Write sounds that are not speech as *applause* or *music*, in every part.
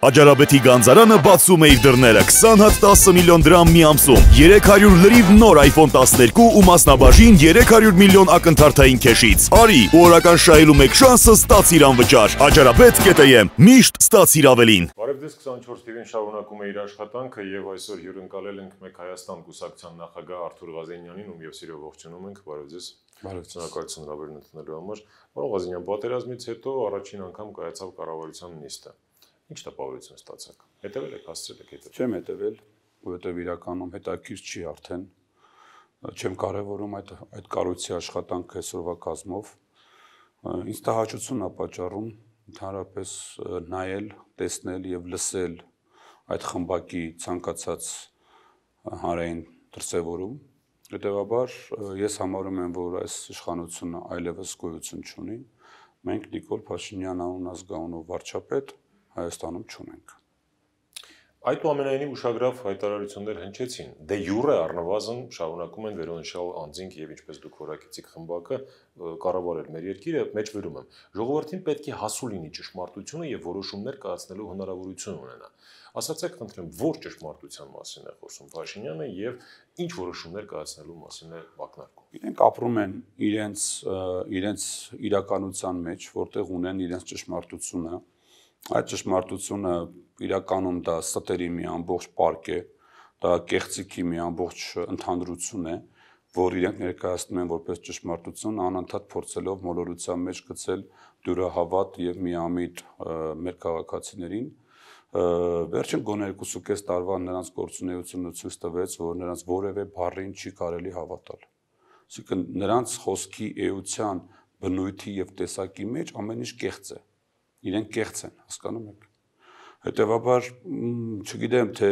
Աջարաբեթի գանձարանը բացում է իր դռները 20 հատ 10 միլիոն դրամ մի ամսում, 300 լրիվ նոր iPhone 12 ու մասնաբաժին 300 միլիոն ակնթարթային քեշից։ Արի, օրական շահելու մեկ շանսը ստացիր անվճար։ Աջարաբեթ.am միշտ ստացիր ավելին։ Բարևձեզ 24 TV-ն շարունակում է իր աշխատանքը եւ այսօր հյուրընկալել ենք մեկ Հայաստան կուսակցության նախագահ Արթուր Ղազենյանին, ում եւ սիրով ողջունում ենք։ Բարևձեզ։ Բարևձեզ։ Հնարավորություն ունենալու համար։ Պարոն Ղազենյան, պատերազմից հետո առաջին անգամ կայացավ կառավարության նիստը։ Ինչ տպավորություն ստացաք։ Հետևել եք, հասցրել եք հետևել։ Չեմ հետևել, որովհետև իրականում հետաքրքիր չի արդեն։ Չեմ կարևորում այդ այդ կառույցի աշխատանքը այսօրվա կազմով։ Ինձ տհաճությունն է պատճառում ընդհանրապես նայել, տեսնել եւ լսել այդ խմբակի ցանկացած հանրային դրսևորում։ Հետևաբար ես համարում եմ, որ այս իշխանությունը այլևս գոյություն չունի։ Մենք Նիկոլ Փաշինյան անուն ազգանունով վարչապետ Հայաստանում չունենք։ Այդուամենայնիվ ուշագրավ հայտարարություններ հնչեցին։ Դե յուրը առնվազն շարունակում են վերոնշյալ անձինք եւ ինչպես դուք որակեցիք խմբակը կառավարել մեր երկիրը, մեջբերում եմ։ Ժողովրդին պետք է հասու լինի ճշմարտությունը եւ որոշումներ կայացնելու հնարավորություն ունենա։ Ասացեք, խնդրեմ, ո՞ր ճշմարտության մասին է խոսում Փաշինյանը եւ ինչ որոշումներ կայացնելու մասին է մակնարկում։ Իրենք ապրում են իրենց իրենց իրականության մեջ, որտեղ ունեն իրենց ճշմարտությունը այդ ճշմարտությունը իրականում դա ստերի մի ամբողջ պարկ է, դա կեղծիքի մի ամբողջ ընդհանրություն է, որ իրենք ներկայացնում են որպես ճշմարտություն, անընդհատ փորձելով մոլորության մեջ գցել դյուրահավատ եւ միամիտ մեր քաղաքացիներին։ Վերջին գոնե 2.5 տարվա նրանց գործունեությունը ցույց տվեց, որ նրանց որևէ բառին չի կարելի հավատալ։ Այսինքն նրանց խոսքի էության բնույթի եւ տեսակի մեջ ամեն ինչ կեղծ է։ Ա, իրենք կեղծ են, հասկանում եք։ Հետևաբար չգիտեմ թե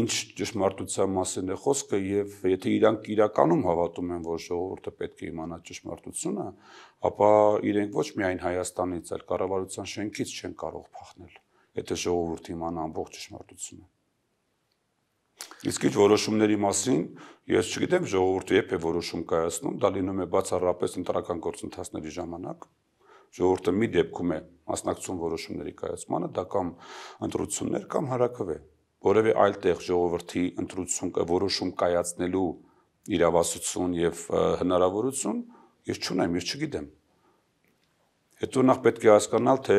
ինչ ճշմարտության մասին է խոսքը եւ եթե իրանք իրականում հավատում են, որ ժողովուրդը պետք է իմանա ճշմարտությունը, ապա իրենք ոչ միայն Հայաստանից, այլ կառավարության շենքից չեն կարող փախնել, եթե ժողովուրդը իմանա ամբողջ ճշմարտությունը։ Իսկ ինչ որոշումների մասին, ես չգիտեմ ժողովուրդը երբ է որոշում կայացնում, դա լինում է բացառապես ընտրական գործընթացների ժամանակ, Ժողովուրդը մի դեպքում է մասնակցում որոշումների կայացմանը, դա կամ ընտրություններ կամ հարակվ է։ Որևէ այլ տեղ ժողովրդի ընտրություն որոշում կայացնելու իրավասություն եւ հնարավորություն ես չունեմ, ես չգիտեմ։ Հետո նախ պետք է հասկանալ, թե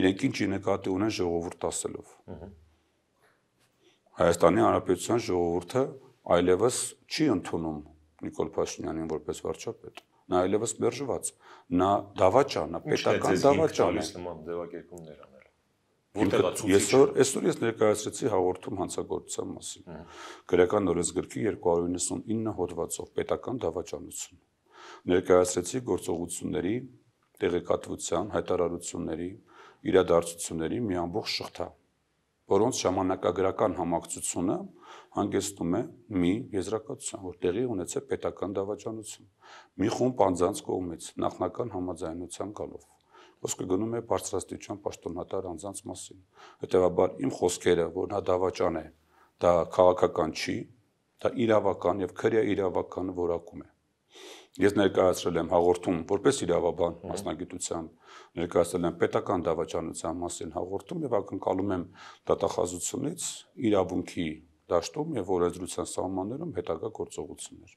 իրենք ինչի նկատի ունեն ժողովուրդ ասելով։ Հայաստանի Հանրապետության ժողովուրդը այլևս չի ընդունում Նիկոլ Փաշինյանին որպես վարչապետ նա այլևս մերժված նա դավաճան է պետական դավաճան է նման ձևակերպումներ անել Այսօր այսօր ես ներկայացրեցի հաղորդում հանցագործության մասին։ Գրական օրենսգրքի 299 հոդվածով պետական դավաճանություն։ Ներկայացրեցի գործողությունների, տեղեկատվության, հայտարարությունների, իրադարձությունների մի ամբողջ շղթա որոնց ժամանակագրական համակցությունը հանգեցնում է մի եզրակացության, որ տեղի ունեցե պետական դավաճանություն, մի խումբ անձանց կողմից նախնական համաձայնության գալով խոսքը գնում է բարձրաստիճան պաշտոնատար անձանց մասին։ Հետևաբար իմ խոսքերը, որ նա դավաճան է, դա քաղաքական չի, դա իրավական եւ քրեա իրավական որակում է։ Ես ներկայացրել եմ հաղորդում որպես իրավաբան մասնագիտությամբ, ներկայացրել եմ պետական դավաճանության մասին հաղորդում եւ ակնկալում եմ դատախազությունից իրավունքի դաշտում եւ օրենսդրության սահմաններում հետագա գործողություններ։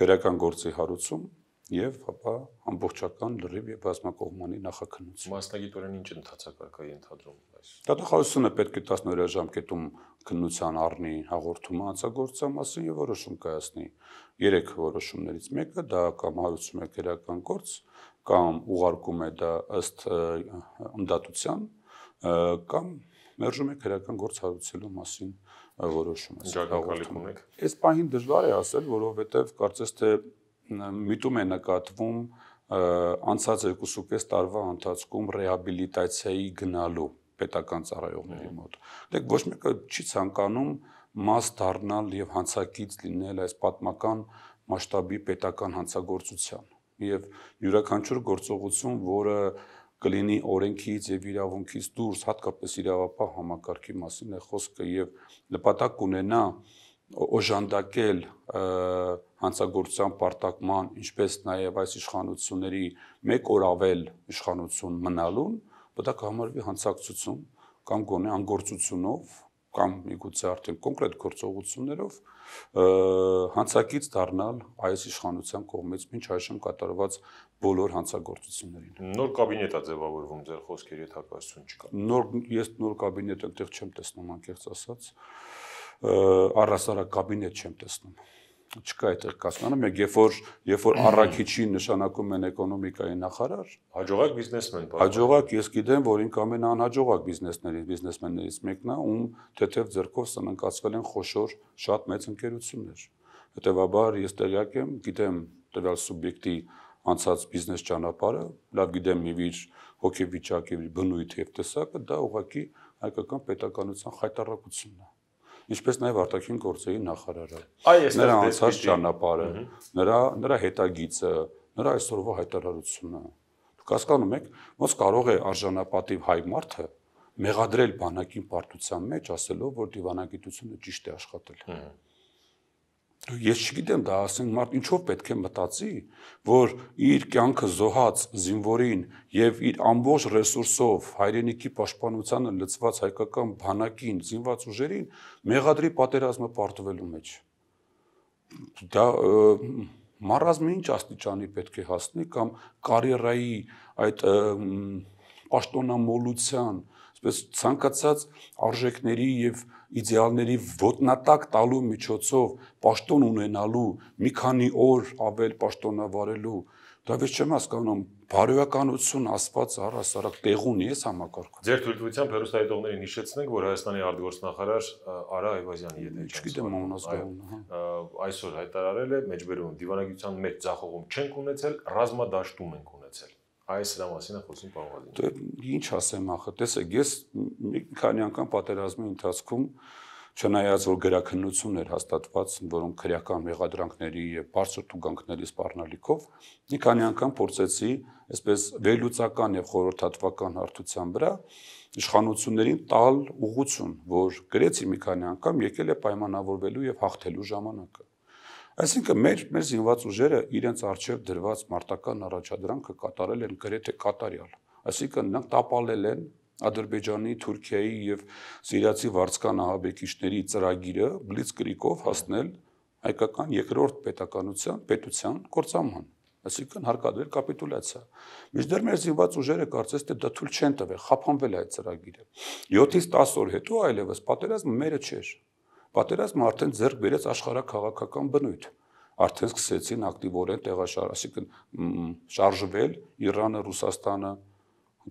Քրեական գործի հարուցում եւ ապա ամբողջական լրիվ եւ բազմակողմանի նախաքննություն։ Մասնագիտորեն ինչ ընթացակարգա ենթադրում այս։ Տվյալահաշվությունը պետք է 10 օրյա ժամկետում քննության առնի հաղորդումը անցագործության մասին եւ որոշում կայացնի։ Երեք որոշումներից մեկը դա կամ հարուցում է քերական գործ, կամ ուղարկում է դա ըստ ընդդատության, կամ մերժում է քրական գործ հարուցելու մասին որոշումը։ Այս պահին դժվար է ասել, որովհետև կարծես թե միտում է նկատվում անցած 2.5 տարվա ընթացքում ռեհաբիլիտացիայի գնալու պետական ծառայողների մոտ։ Դեք ոչ մեկը չի ցանկանում մաս դառնալ եւ հանցագից լինել այս պատմական մասշտաբի պետական հանցագործության։ Եվ յուրաքանչյուր գործողություն, որը կլինի օրենքից եւ իրավունքից դուրս, հատկապես իրավապահ համակարգի մասին է խոսքը եւ նպատակ ունենա օժանդակել հանցագործության պարտակման, ինչպես նաև այս իշխանությունների մեկ օր ավել իշխանություն մնալուն, դա կհամարվի հանցակցություն կամ գոնե անգործությունով կամ միգուցե արդեն կոնկրետ գործողություններով հանցակից դառնալ այս իշխանության կողմից ոչ այժմ կատարված բոլոր հանցագործություններին։ Նոր կաբինետ է ձևավորվում ձեր խոսքերի հետ հակասություն չկա։ Նոր ես նոր կաբինետ այնտեղ չեմ տեսնում անկեղծ ասած առասարակ կաբինետ չեմ տեսնում չկա այդտեղ կասկանը, մեկ երբ որ երբ որ առաքիչի նշանակում են էկոնոմիկայի նախարար, հաջողակ բիզնեսմեն բան։ Հաջողակ ես գիտեմ, որ ինք ամեն անհաջողակ բիզնեսներից, բիզնեսմեններից մեկն է, ում թեթև ձեռքով սննկացվել են խոշոր շատ մեծ ընկերություններ։ Հետևաբար ես տեղյակ եմ, գիտեմ տվյալ սուբյեկտի անցած բիզնես ճանապարհը, լավ գիտեմ իվ իր հոգեվիճակը, իր բնույթը եւ տեսակը, դա ուղղակի հայկական պետականության խայտարակությունն է ինչպես նաև արտաքին գործերի նախարարը։ Նրա անցած ճանապարհը, նրա նրա հետագիծը, նրա այսօրվա հայտարարությունը։ Դուք հասկանում եք, ոնց կարող է արժանապատիվ հայ մարդը մեղադրել բանակին պարտության մեջ, ասելով, որ դիվանագիտությունը ճիշտ է աշխատել։ Հա Ես չգիտեմ դա ասեն մարդ ինչով պետք է մտածի, որ իր կյանքը զոհած զինվորին եւ իր ամբողջ ռեսուրսով հայրենիքի պաշտպանությանը լծված հայկական բանակին, զինված ուժերին մեղադրի պատերազմը պարտվելու մեջ։ Դա մարազմը ինչ աստիճանի պետք է հասնի կամ կարիերայի այդ պաշտոնամոլության, այսպես ցանկացած արժեքների եւ իդեալների ոտնատակ տալու միջոցով պաշտոն ունենալու մի քանի օր ավել պաշտոնավարելու դա վեր չեմ հասկանում բարոյականություն ասված առասարակ տեղ ունի էս համակարգում։ Ձեր թույլտվությամբ հերոստայտողներին հիշեցնենք, որ Հայաստանի արտգործնախարար Արա Այվազյանի հետ չգիտեմ անունազգայուն։ հա։ Այսօր հայտարարել է մեջբերում դիվանագիտության մեջ ցախողում չենք ունեցել, ռազմադաշտում ենք Այս սրա մասին է խոսում Պավլին։ Դե ինչ ասեմ ախը, տեսեք, ես մի քանի անգամ պատերազմի ընթացքում չնայած որ գրակնություն էր հաստատված, որոնք քրեական մեղադրանքների եւ բարձր ցուցանքների սպառնալիքով, մի քանի անգամ փորձեցի այսպես վերլուծական եւ խորհրդատվական հարթության վրա իշխանություններին տալ ուղություն, որ գրեցի մի քանի անգամ եկել է պայմանավորվելու եւ հաղթելու ժամանակը։ Այսինքն մեր մեր զինված ուժերը իրենց արժեվ դրված մարտական առաջադրանքը կատարել են գրեթե կատարյալ։ Այսինքն նրանք տապալել են Ադրբեջանի, Թուրքիայի եւ Սիրիացի վարձկան ահաբեկիչների ծրագիրը բլիցկրիկով հասնել հայկական երկրորդ պետականության պետության կորցաման այսինքն հարկադրել կապիտուլյացիա։ Միջդեռ մեր զինված ուժերը կարծես թե դա թույլ չեն տվել, խափանվել է այդ ծրագիրը։ 7-ից 10 օր հետո այլևս պատերազմը մերը չէր, Պատերազմը արդեն ձեռք բերեց աշխարհակաղակական բնույթ արդեն սկսեցին ակտիվորեն տեղաշար, այսինքն շարժվել Իրանը, Ռուսաստանը,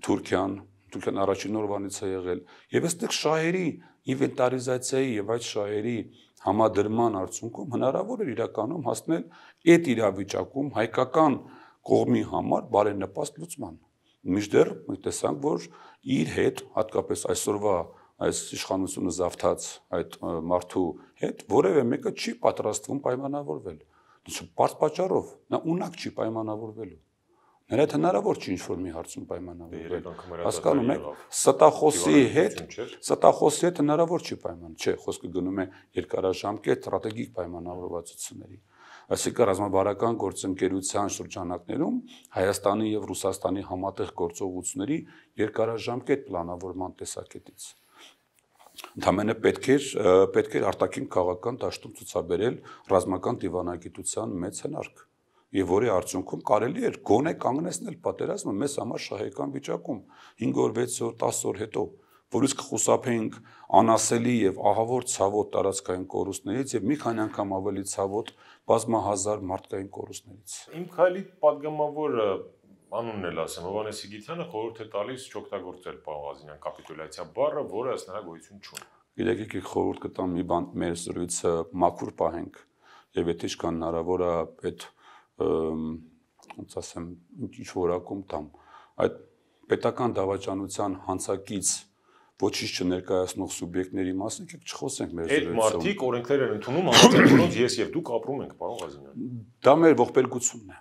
Թուրքիան, Թուրքիան առաջին օրվանից է եղել։ Եվ այստեղ շահերի ինվենտարիզացիայի եւ այդ շահերի համադրման արդյունքում հնարավոր էր իրականում հասնել այդ իրավիճակում հայկական կողմի համար բարենպաստ լուծման։ Միջդեռ մենք տեսանք, որ իր հետ հատկապես այսօրվա այս իշխանությունը զավթած այդ մարդու հետ որևէ մեկը չի պատրաստվում պայմանավորվել։ Դու բարձ պատճառով նա ունակ չի պայմանավորվելու։ Նրա հետ հնարավոր չի ինչ-որ մի հարցում պայմանավորվել։ դե Հասկանում եք, ստախոսի հետ, ստախոսի հետ հնարավոր չի պայման, չէ, խոսքը գնում է երկարաժամկետ ստրատեգիկ պայմանավորվածությունների։ Այսինքն ռազմավարական գործընկերության շրջանակներում Հայաստանի եւ Ռուսաստանի համատեղ գործողությունների երկարաժամկետ պլանավորման տեսակետից։ Ընդամենը պետք էր պետք էր արտաքին քաղաքական դաշտում ցուցաբերել ռազմական դիվանագիտության մեծ հնարք եւ որի արդյունքում կարելի էր գոնե կանգնեցնել պատերազմը մեզ համար շահեկան վիճակում 5 օր, 6 օր, 10 օր հետո որից կխուսափեինք անասելի եւ ահավոր ցավոտ տարածքային կորուստներից եւ մի քանի անգամ ավելի ցավոտ բազմահազար մարդկային կորուստներից։ Իմ քայլի падգամավորը անունն էլ ասեմ, Հովանես Սիգիթյանը խորհուրդ է տալիս չօգտագործել Պաղազինյան կապիտուլյացիա բառը, որը ըստ նրա գոյություն չունի։ Գիտեք, եկեք խորհուրդ կտամ մի բան մեր զրույցը մաքուր պահենք եւ եթե ինչքան հնարավոր է այդ ոնց ասեմ, ինչ որակում տամ այդ պետական դավաճանության հանցակից ոչինչ չներկայացնող սուբյեկտների մասին եկեք չխոսենք մեր զրույցում։ Այդ մարդիկ օրենքներ են ընդունում, անձնական որոնց ես եւ դուք ապրում ենք, պարոն Ղազինյան։ Դա մեր ողբերգությունն է։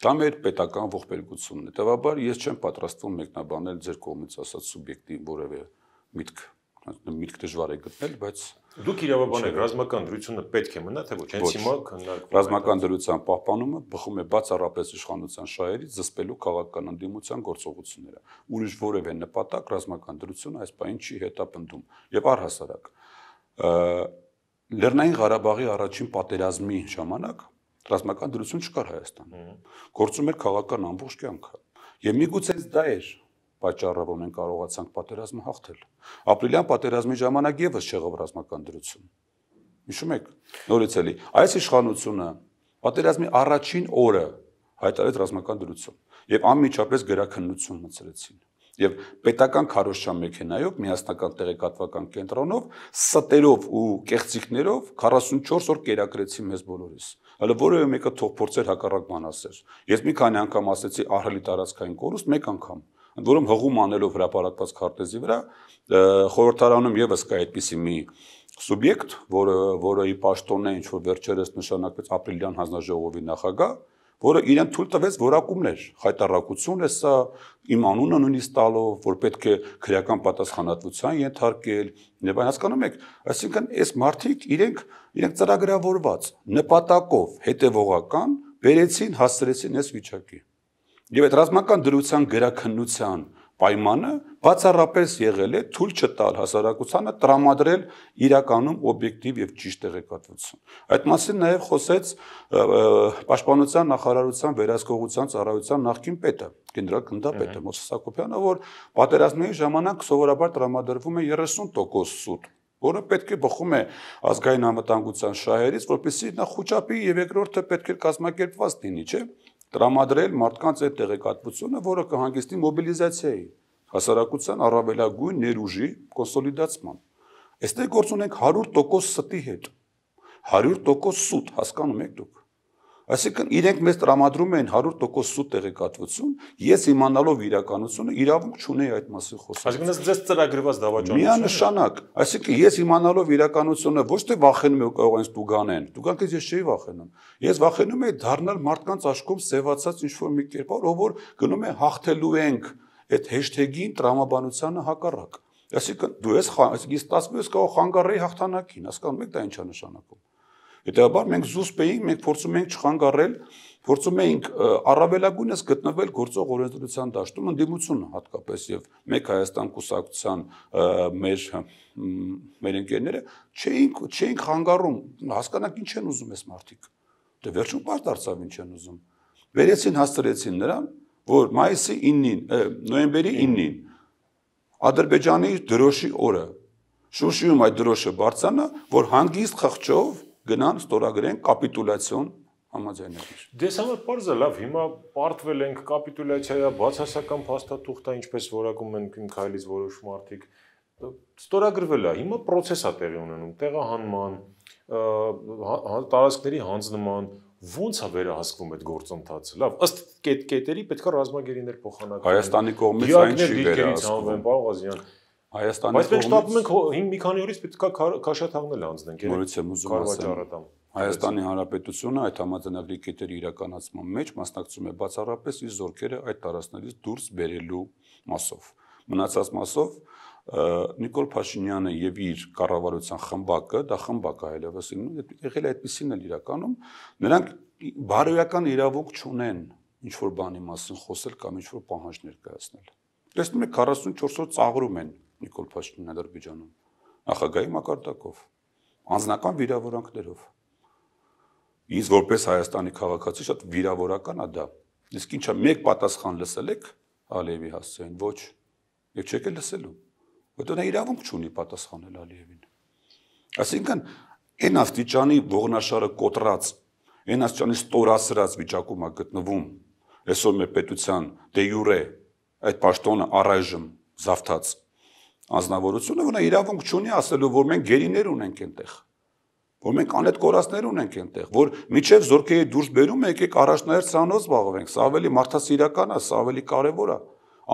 Դա մեր պետական ողբերգությունն է։ Տվաբար ես չեմ պատրաստվում մեկնաբանել ձեր կողմից ասած սուբյեկտիվ որևէ միտք միտք դժվար է գտնել, բայց դուք իրավաբան եք, ռազմական դրությունը պետք է մնա, թե ոչ, հենց հիմա քննարկվում է։ Ռազմական հա։ դրության պահպանումը բխում է բացառապես իշխանության շահերից զսպելու քաղաքական ընդդիմության գործողությունները։ Ուրիշ որևէ նպատակ ռազմական դրությունը այս պահին չի հետապնդում եւ առհասարակ Լեռնային Ղարաբաղի առաջին պատերազմի ժամանակ ռազմական դրություն չկար Հայաստանում։ Գործում էր քաղաքական ամբողջ կյանքը։ Եվ միգուցե դա էր պատճառը, որ մենք կարողացանք պատերազմը հաղթել։ Ապրիլյան պատերազմի ժամանակ եւս չեղավ ռազմական դրություն։ Հիշում եք, նորից էլի այս իշխանությունը պատերազմի առաջին օրը հայտարարեց ռազմական դրություն եւ անմիջապես գրաքննություն մցրեցին Եվ պետական քարոշչյան մեքենայով միասնական տեղեկատվական կենտրոնով ստերով ու կեղծիկներով 44 օր կերակրեցին մեզ բոլորիս։ Հələ որևէ մեկը թող փորձեր հակառակ բան ասեր։ Ես մի քանի անգամ ասեցի ահռելի տարածքային կորուստ մեկ անգամ ընդ որում հղում անելով հրապարակված քարտեզի վրա խորհրդարանում եւս կա այդպիսի մի սուբյեկտ, որը որը ի պաշտոնն է ինչ որ վերջերս նշանակվեց ապրիլյան հանձնաժողովի նախագահ, որը իրեն թույլ տվեց որակումներ, խայտարակություն է սա իմ անունը նույնիսկ տալով, որ պետք է քրեական պատասխանատվության ենթարկել։ Եվ այն հասկանում եք, այսինքն այս մարդիկ իրենք իրենք ծրագրավորված նպատակով հետևողական բերեցին հասցրեցին այս վիճակի։ Եվ այդ ռազմական դրության գրաքննության պայմանը բացառապես եղել է թույլ չտալ հասարակությանը տրամադրել իրականում օբյեկտիվ եւ ճիշտ տեղեկատվություն։ Այդ մասին նաեւ խոսեց Պաշտպանության նախարարության վերահսկողության ծառայության նախկին պետը, գեներալ գնդապետը Մոսես Հակոբյանը, որ պատերազմների ժամանակ սովորաբար տրամադրվում է 30% սուտ որը պետք է բխում է ազգային անվտանգության շահերից, որպեսզի նա խոճապի եւ երկրորդը պետք է կազմակերպված լինի, չէ՞ տրամադրել մարդկանց այդ տեղեկատվությունը, որը կհանգեցնի մոբիլիզացիայի, հասարակության առավելագույն ներուժի կոնսոլիդացման։ Այստեղ գործ ունենք 100% ստի հետ։ 100% սուտ, հասկանում եք դուք։ Այսինքն իրենք մեզ տրամադրում են 100% սուտ տեղեկատվություն, ես իմանալով իրականությունը իրավունք չունեի այդ մասին խոսել։ Այսինքն ես ձեզ ծրագրված դավաճանություն։ Միանշանակ, այսինքն ես իմանալով իրականությունը ոչ թե վախենում եմ կարող ինձ դուգանեն, դուգանքից ես չէի վախենում։ Ես վախենում էի դառնալ մարդկանց աչքում սևացած ինչ-որ մի կերպար, ով որ գնում է հաղթելու ենք այդ հեշթեգին տրամաբանությանը հակառակ։ Այսինքն դու ես այսինքն ես 10 մյուս կարող խանգարեի հաղթանակին, հասկանում եք դա ինչա նշանակում։ Հետևաբար մենք զուսպ էինք, մենք փորձում էինք չխանգարել, փորձում էինք առավելագույնս գտնվել գործող օրենսդրության դաշտում ընդդիմությունը հատկապես եւ մեկ Հայաստան կուսակցության մեր մեր ընկերները չէին չէին խանգարում, հասկանակ ինչ են ուզում այս մարդիկ։ Դե վերջում բար դարձավ ինչ են ուզում։ Վերեցին հաստրեցին նրան, որ մայիսի 9-ին, նոյեմբերի 9-ին Ադրբեջանի դրոշի օրը Շուշիում այդ դրոշը բարձանա, որ հանգիստ խղճով գնան ստորագրեն կապիտուլյացիոն համաձայնագիր։ Դες համար parza լավ, հիմա պարտվել ենք կապիտուլյացիա, բացասական փաստաթուղթա, ինչպես որակում են Քայլից որոշ մարդիկ, ստորագրվել է։ Հիմա process է տեղի ունենում՝ տեղահանման, հա, հա, տարածքների հանձնման, ո՞նց է վերահսկվում այդ գործընթացը։ Լավ, ըստ կետերի պետք է ռազմագերիներ փոխանակեն։ Հայաստանի կողմից այն չի վերահսկվում։ Դիակներ դիրքերից հանվում, Պարողազյան։ Հայաստանի Բայց մենք շտապում ենք հին մի քանի օրից պետքա քաշաթաղնել անցնենք։ Որից եմ ուզում ասեմ։ Հայաստանի Հանրապետությունը այդ համաձայնագրի կետերի իրականացման մեջ մասնակցում է բացառապես իր զորքերը այդ տարածքներից դուրս բերելու մասով։ Մնացած մասով Նիկոլ Փաշինյանը եւ իր կառավարության խմբակը, դա խմբակը այլևս ինքն եղել է այդպեսին էլ իրականում, նրանք բարոյական իրավունք չունեն ինչ որ բանի մասին խոսել կամ ինչ որ պահանջ ներկայացնել։ Տեսնում եք 44 օր ծաղրում են Նիկոլ Փաշինյանն Ադրբեջանում նախագահի մակարդակով անձնական վիրավորանքներով ինձ որպես Հայաստանի քաղաքացի շատ վիրավորական է դա իսկ ինչա մեկ պատասխան լսել եք Ալիևի հասցեին ոչ եւ չեք է լսելու որտեղ նա իրավունք չունի պատասխանել Ալիևին այսինքն այն աստիճանի ողնաշարը կոտրած այն աստիճանի ստորասրած վիճակում է գտնվում այսօր մեր պետության դե յուրե այդ պաշտոնը առայժմ զավթած անznավորությունը, որ նա իրավունք չունի ասելու, որ մենք գերիներ ունենք այնտեղ որ մենք անետ կորածներ ունենք այնտեղ, որ միջև զորքերի դուրս բերում եկեք առաջնահերթ ցանոց զբաղվենք, սա ավելի մարդասիրական է, սա ավելի կարևոր է։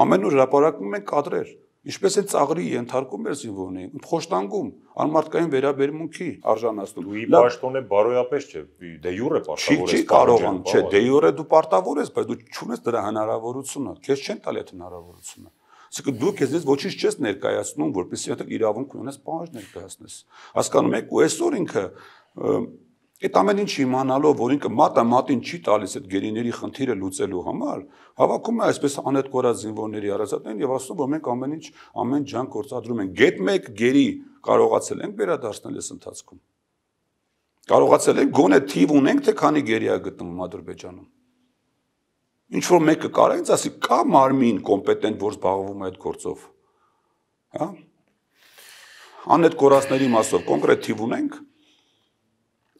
Ամենուր հրապարակում են կադրեր, ինչպես են ծաղրի ենթարկում էր զինվորներին, խոշտանգում, անմարդկային վերաբերմունքի արժանացնում։ Ու ի պաշտոնե բարոյապես չէ, դե յուրը պարտավոր ես։ Չի կարողան, չէ, դե յուրը դու պարտավոր ես, բայց դու չունես դրա հնարավորությունը, քեզ չեն տալի այդ հնարավորությունը։ Իսկ դու քեզից ոչինչ չես ներկայացնում, որպեսզի հետո իրավունք ունես պահանջ ներկայացնես։ Հասկանում եք, ու այսօր ինքը այդ ամեն ինչ իմանալով, որ ինքը մատը մատին չի տալիս այդ գերիների խնդիրը լուծելու համար, հավաքում է այսպես անհետ կորած զինվորների առածատներին եւ ասում, որ մենք ամեն ինչ ամեն ջանք գործադրում ենք։ Գետ 1 գերի կարողացել ենք վերադարձնել այս ընթացքում։ Կարողացել ենք, գոնե թիվ ունենք, թե քանի գերիա գտնվում Ադրբեջանում ինչ որ մեկը կարա ինձ ասի, կա մարմին կոմպետենտ, որ զբաղվում է այդ գործով։ Հա։ Ան այդ կորածների մասով կոնկրետ թիվ ունենք։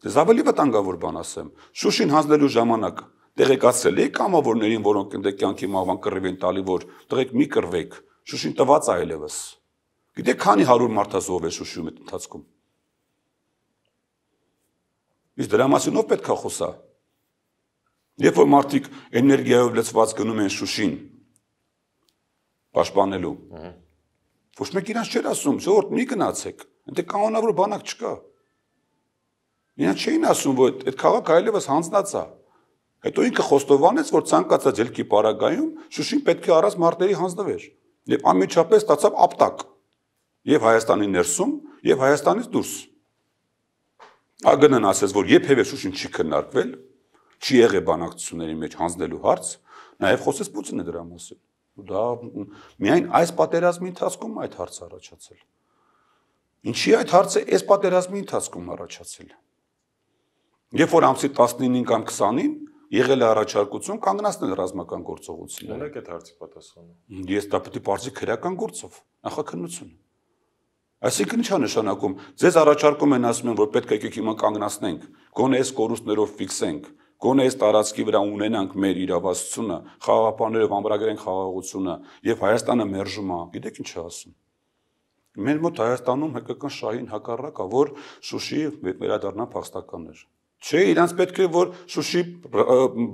Դες ավելի վտանգավոր բան ասեմ։ Շուշին հանձնելու ժամանակ տեղեկացրել եք կամավորներին, որոնք ընդ կյանքի մավան կռիվին տալի, որ տղեկ մի կռվեք։ Շուշին տված այլևս։ Գիտեք քանի 100 մարդազով է Շուշիում այդ ընթացքում։ Իսկ դրա մասին ով պետք է խոսա։ Երբ որ մարդիկ էներգիայով լցված գնում են Շուշին պաշտպանելու։ Ոչ մեկ իրանց չէր ասում, ժողովուրդ մի գնացեք, այնտեղ կանոնավոր բանակ չկա։ Իրանք չէին ասում, որ այդ քաղաքը այլևս հանձնած է։ Հետո ինքը խոստովանեց, որ ցանկացած ելքի պարագայում Շուշին պետք է առած մարտերի հանձնվեր։ Եվ անմիջապես ստացավ ապտակ։ Եվ Հայաստանի ներսում, եւ Հայաստանից դուրս։ Ագնան ասեց, որ երբևէ Շուշին չի քննարկվել, չի եղե բանակցությունների մեջ հանձնելու հարց, նաև խոսես Պուտինը դրա մասին։ Դա միայն այս պատերազմի ընթացքում այդ հարցը առաջացել։ Ինչի այդ հարցը այս պատերազմի ընթացքում առաջացել։ Երբ որ ամսի 19-ին կամ 20-ին եղել է առաջարկություն կանգնացնել ռազմական գործողությունը։ Ունեք այդ հարցի պատասխանը։ Ես դա պետք է բարձի քրական գործով, նախաքննություն։ Այսինքն ինչա նշանակում։ Ձեզ առաջարկում են ասում են, որ պետք է եկեք հիմա կանգնացնենք, գոնե այս կորուստներով ֆիքսենք, Գոնե այս տարածքի վրա ունենանք մեր իրավասությունը, խաղապաններով ամբրագրենք խաղաղությունը եւ Հայաստանը մերժում է։ Գիտեք ինչ ասում։ Մեր մոտ Հայաստանում հկական շահին հակառակա, որ Շուշի վերադառնա փախստականներ։ Չէ, իրանց պետք է որ Շուշի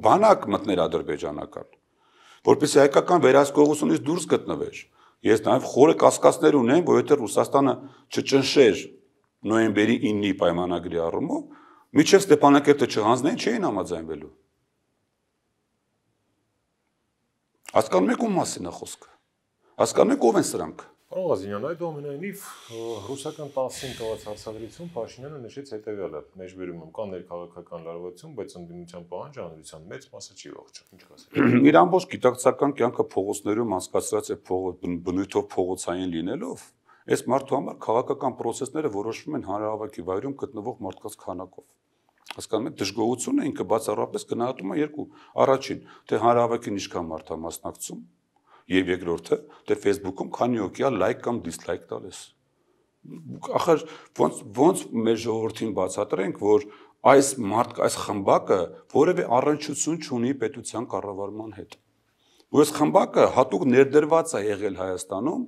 բանակ մտներ ադրբեջանական, որպեսզի հայկական վերահսկողությունից դուրս գտնվեր։ Ես նաև խորը կասկածներ ունեմ, որ եթե Ռուսաստանը չճնշեր նոյեմբերի 9-ի պայմանագրի առումով, Միջև Ստեփանակերտը չհանձնեն, չէին համաձայնվելու։ Հասկանում եք ում մասին է խոսքը։ Հասկանում եք ով են սրանք։ Պարոն Ղազինյան, այդ ամենայնիվ ռուսական 10-ին տված հարցադրություն Փաշինյանը նշեց հետևյալը. Մեջբերում եմ կան ներքաղաքական լարվածություն, բայց ընդդիմության պահանջը հանրության մեծ մասը չի ողջունում, ինչ կասեք։ *clears throat* Իր ամբողջ գիտակցական կյանքը փողոցներում անցկացրած է բնույթով փողոցային լինելով, Այս մարդու համար քաղաքական process-ները որոշվում են հանրահավաքի վայրում գտնվող մարդկանց քանակով։ Հասկանում եք, դժգոհությունը ինքը բացառապես գնահատում է երկու. առաջին, թե հանրահավաքին ինչքան մարդ է մասնակցում, եւ երկրորդը, թե Facebook-ում քանի օքիա լայք կամ դիսլայք տալիս։ Ախր ոնց ոնց մեր ժողովրդին բացատրենք, որ այս մարդ այս խմբակը որևէ առնչություն չունի պետության կառավարման հետ։ Ու այս խմբակը հատուկ ներդրված է եղել Հայաստանում,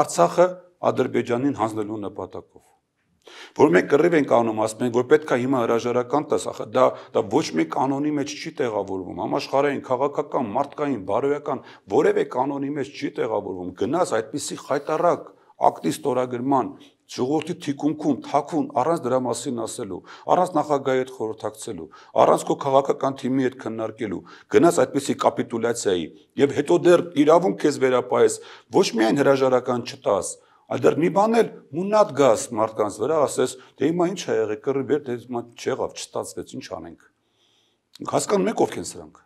Արցախը Ադրբեջանին հանձնելու նպատակով որ մենք կռիվ ենք անում, ասում են, որ պետքա հիմա հրաժարական տաս, ախ դա դա ոչ մի կանոնի մեջ չի տեղավորվում, համաշխարհային, քաղաքական, մարդկային, բարոյական որևէ կանոնի մեջ չի տեղավորվում։ Գնաս այդպիսի խայտարակ ակտի ստորագրման ժողովրդի թիկունքում, թաքուն առանց դրա մասին ասելու, առանց նախագահի հետ խորհրդակցելու, առանց քո քաղաքական թիմի հետ քննարկելու, գնաս այդպիսի կապիտուլյացիայի եւ հետո դեռ իրավունք քեզ վերապահես, ոչ միայն հրաժարական չտաս, Այլ դեռ մի բան էլ մուննատ գաս մարդկանց վրա ասես, թե «Դե հիմա ինչ է եղել, կռի բեր, դե հիմա չեղավ, չստացվեց, ինչ անենք։ Հասկանում եք ովք են սրանք։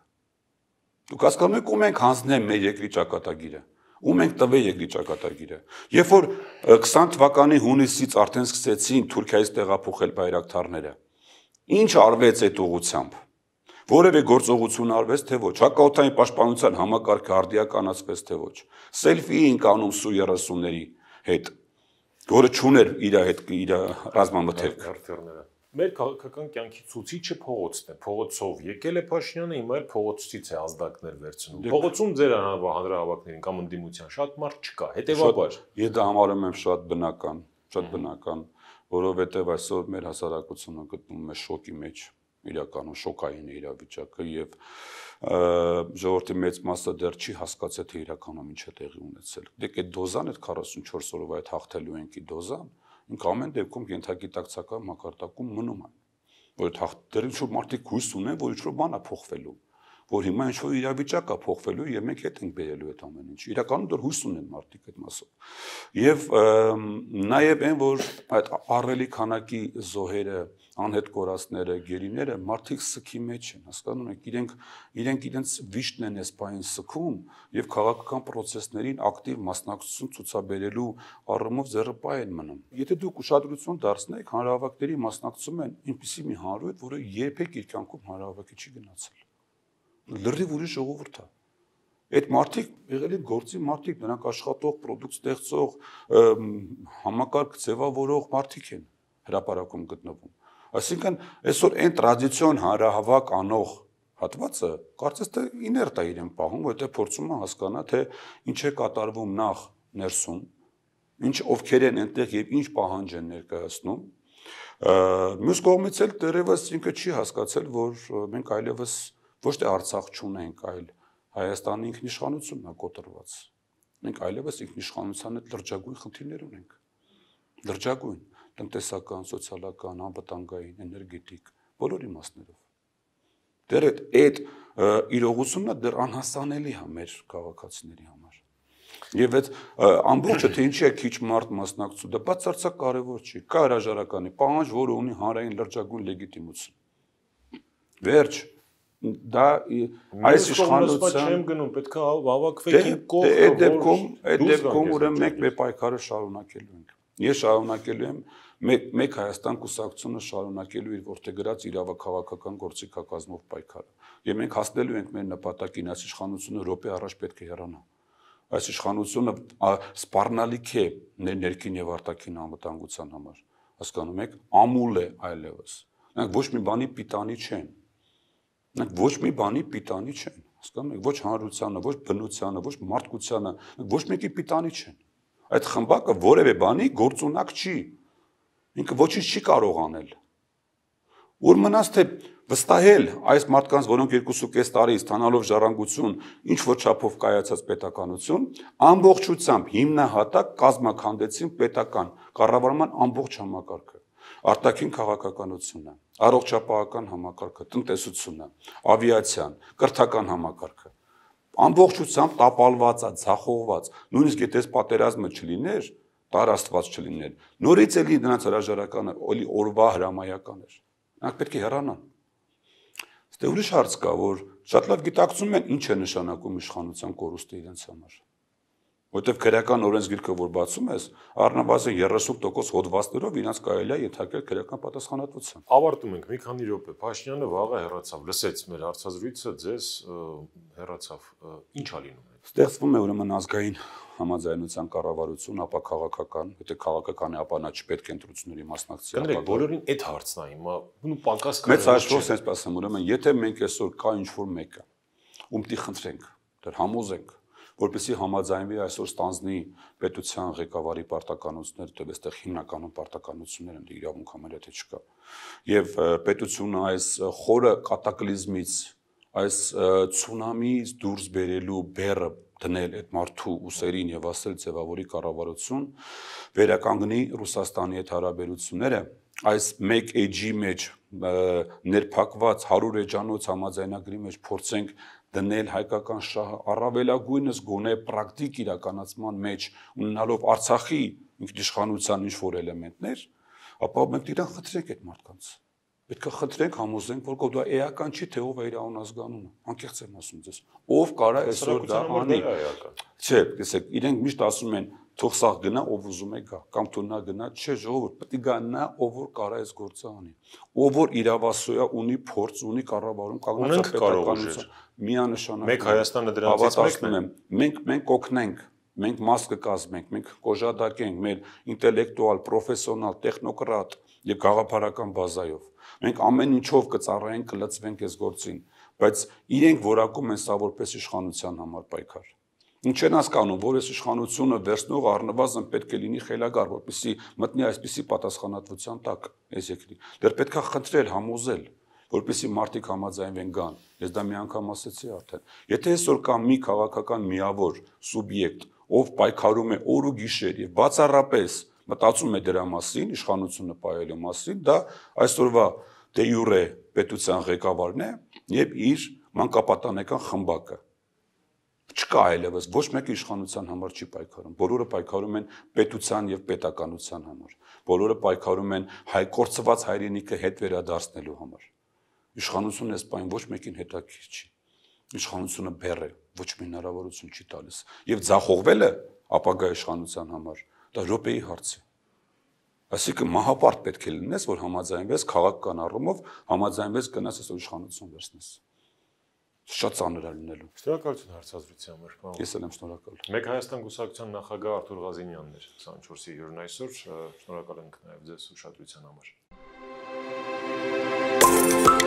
Դուք հասկանում եք ում ենք հանձնել մեր երկրի ճակատագիրը, ում ենք տվել երկրի ճակատագիրը։ Երբ որ 20 թվականի հունիսից արդեն սկսեցին Թուրքիայից տեղափոխել բայրակթարները, ինչ արվեց այդ ուղությամբ որևէ գործողություն արվեց թե ոչ, հակաօթային պաշտպանության համակարգը արդիականացվեց թե ոչ։ Սելֆի էին կանում Սու 30-ների հետ, որը չուներ իր հետ իր ռազմամթերք։ Մեր քաղաքական կյանքի ցուցիչը փողոցն է, փողոցով եկել է Փաշինյանը, հիմա էլ փողոցից է ազդակներ վերցնում։ դե- Փողոցում ձեր հանրահավաքներին կամ ընդդիմության շատ մարդ չկա, հետեւաբար։ Ես դա համարում եմ շատ բնական, շատ բնական, որովհետև այսօր մեր հասարակությունը գտնվում է շոկի մեջ։ Ա իրականում շոկային է իրավիճակը եւ ժողովրդի մեծ մասը դեռ չի հասկացել թե իրականում ինչ է տեղի ունեցել։ Դեք այդ դոզան այդ 44 օրով այդ հաղթելու ենքի դոզան ինք ամեն դեպքում կենթագիտակցական մակարդակում մնում է։ Որ հաղթ դեռ ինչ որ մարդիկ հույս ունեն, որ ինչ որ բան է փոխվելու որ հիմա ինչ որ իրավիճակ է փոխվելու եւ մենք հետ ենք բերելու այդ ամեն ինչ։ Իրականում դեռ հույս ունեն մարդիկ այդ մասով։ Եվ նաեւ այն որ այդ առելի քանակի զոհերը, անհետ կորածները, գերիները մարդիկ սքի մեջ են, հասկանում եք, իրենք իրենք իրենց վիշտն են այս բային սքում եւ քաղաքական process-ներին ակտիվ մասնակցություն ցուցաբերելու առումով ձեռպայ են մնում։ Եթե դուք ուշադրություն դարձնեք, հանրահավաքների մասնակցում են այնպիսի մի հանրույթ, որը երբեք իր կյանքում հանրահավաքի չի գնացել։ Լրիվ ուրիշ ժողովուրդ է։ Այդ մարդիկ եղել են գործի մարդիկ, նրանք աշխատող, product ստեղծող, համակարգ ձևավորող մարդիկ են հրաապարակում գտնվում Այսինքն այսօր այն տրադիցիոն հանրահավաք անող հատվածը կարծես թե իներտ է իրեն պահում, որտեղ փորձում է հասկանա թե ինչ է կատարվում նախ ներսում, ինչ ովքեր են այնտեղ եւ ինչ պահանջ են ներկայացնում։ Մյուս կողմից էլ դերևս ինքը չի հասկացել, որ մենք այլևս ոչ թե Արցախ չունենք, այլ Հայաստանի ինքնիշխանությունն է կոտրված։ Մենք այլևս ինքնիշխանության այդ լրջագույն խնդիրներ ունենք։ Լրջագույն տնտեսական, սոցիալական, անվտանգային, էներգետիկ, բոլոր իմաստներով։ Դեռ այդ այդ իրողությունը դեռ անհասանելի է մեր քաղաքացիների համար։ Եվ այդ ամբողջը թե ինչի է քիչ մարդ մասնակցում, դա բացարձակ կարևոր չի։ Կա հրաժարականի պահանջ, որը ունի հանրային լրջագույն լեգիտիմություն։ Վերջ դա այս իշխանության չեմ գնում, պետք է հավաքվեքին դե, դե, կողքը։ Այդ դեպքում, այդ դեպքում ուրեմն մենք մեր պայքարը շարունակելու ենք։ Ես շարունակելու եմ մեկ մեկ Հայաստան կուսակցությունը շարունակելու իր որթեգրած իրավաքաղաքական գործիքակազմով պայքարը։ Եվ մենք հասնելու ենք մեր նպատակին, այս իշխանությունը ռոպե առաջ պետք է հեռանա։ Այս իշխանությունը սպառնալիք է ներքին եւ արտաքին անվտանգության համար։ Հասկանում եք, ամուլ է այլևս։ Նրանք ոչ մի բանի պիտանի չեն։ Նրանք ոչ մի բանի պիտանի չեն։ Հասկանում եք, ոչ հանրությանը, ոչ բնությանը, ոչ մարդկությանը, ոչ մեկի պիտանի չեն։ Այդ խմբակը որևէ բանի գործունակ չի ինքը ոչինչ չի կարող անել։ Որ մնաց թե վստահել այս մարդկանց, որոնք 2.5 տարի ստանալով ժառանգություն, ինչ որ չափով կայացած պետականություն, ամբողջությամբ հիմնահատակ կազմակերպեցին պետական կառավարման ամբողջ համակարգը, արտաքին քաղաքականությունը, առողջապահական համակարգը, տնտեսությունը, ավիացիան, կրթական համակարգը ամբողջությամբ տապալված է, ցախողված։ Նույնիսկ եթե այս պատերազմը չլիներ, Պար Աստված չլիներ։ Նորից էլի նրանց հրաժարականը, ոլի օրվա հրամայական էր։ Նրանք պետք է հեռանան։ Այստեղ ուրիշ հարց կա, որ շատ լավ գիտակցում են ինչ է նշանակում իշխանության կորուստը իրենց համար։ Որտեվ քրական օրենսգիրքը որ բացում ես, առնվազն 30% հոդվածներով իրենց կարելի է ենթարկել քրական պատասխանատվության։ Ավարտում ենք մի քանի րոպե։ Փաշինյանը վաղը հեռացավ, լսեց մեր հարցազրույցը, ձեզ հեռացավ։ Ինչ ա լինում։ Ստեղծվում է ուրեմն ազգային համաձայնության կառավարություն, ապա քաղաքական, եթե քաղաքական է, ապա նա չպետք է ընտրությունների մասնակցի, ապա բոլորին այդ հարցն է հիմա, ու պակաս կարող է։ Մեծ հաշվով sense ասեմ, ուրեմն եթե մենք այսօր կա ինչ-որ մեկը, ում պիտի խնդրենք, դեռ համոզենք, որպեսի համաձայնվի այսօր ստանձնի պետության ղեկավարի պարտականությունները, թե այստեղ հիմնականում պարտականություններ են իրավունք համարյա թե չկա։ Եվ պետությունը այս խորը կատակլիզմից այս ցունամից դուրս բերելու բերը դնել այդ մարդու ուսերին եւ ասել ձևավորի կառավարություն վերականգնի Ռուսաստանի հետ հարաբերությունները այս մեկ էջի մեջ ներփակված 100 էջանոց համաձայնագրի մեջ փորձենք դնել հայկական շահը առավելագույնս գոնե պրակտիկ իրականացման մեջ ունենալով Արցախի ինքնիշխանության ինչ որ էլեմենտներ, ապա մենք դրանք խտրեք այդ մարդկանց։ Պետք է խնդրենք, համոզենք, որ դա էական չի, թե ով է իր անազգանումը։ Անկեղծ եմ ասում ձեզ։ Ով կարա այսօր դա անի։ Չէ, տեսեք, իրենք միշտ ասում են, թող սաղ գնա, ով ուզում է գա, կամ թող նա գնա, չէ, ժողովուրդ, պետք է գա նա, ով որ կարա այս գործը անի։ Ով որ իրավասոյա ունի փորձ, ունի կառավարում, կանոնց պետականություն, միանշանակ։ Մեկ Հայաստանը դրանից մեկն է։ Մենք մենք կօգնենք մենք մաս կկազմենք, մենք կոժադակենք մեր ինտելեկտուալ, պրոֆեսիոնալ, տեխնոկրատ, եւ գաղափարական բազայով։ Մենք ամեն ինչով կծառայենք, կլծվենք այս գործին, բայց իրենք որակում են սա որպես իշխանության համար պայքար։ Ինչ են հասկանում, որ այս իշխանությունը վերցնող առնվազն պետք է լինի խելագար, որպեսզի մտնի այսպիսի պատասխանատվության տակ այս երկրի։ Դեռ պետքա խնդրել, համոզել, որպեսզի մարդիկ համաձայնվեն գան։ Ես դա մի անգամ ասեցի արդեն։ Եթե այսօր կա մի քաղաքական միավոր սուբյեկտ, ով պայքարում է օր ու գիշեր եւ բացառապես մտածում է դրա մասին, իշխանությունը պայելու մասին, դա այսօրվա դե յուրե պետության ղեկավարն է եւ իր մանկապատանեկան խմբակը չկա այլևս ոչ մեկը իշխանության համար չի պայքարում բոլորը պայքարում են պետության եւ պետականության համար բոլորը պայքարում են հայ կորցված հայրենիքը հետ վերադարձնելու համար իշխանությունը այս պայն ոչ մեկին հետաքրքիր չի իշխանությունը բեռ է ոչ մի հնարավորություն չի տալիս եւ ձախողվելը ապագա իշխանության համար դա րոպեի հարց է Այսինքն մահապարտ պետք է լինես, որ համաձայնվես քաղաքական առումով, համաձայնվես գնաս այս իշխանություն վերցնես։ Շատ ծանր է լինելու։ Շնորհակալություն հարցազրույցի համար, պարոն։ Ես էլ եմ շնորհակալ։ Մեկ Հայաստան գուսակցության նախագահ Արթուր Ղազինյանն էր 24-ի հյուրն այսօր։ Շնորհակալ ենք նաև ձեզ ուշադրության համար։ Thank you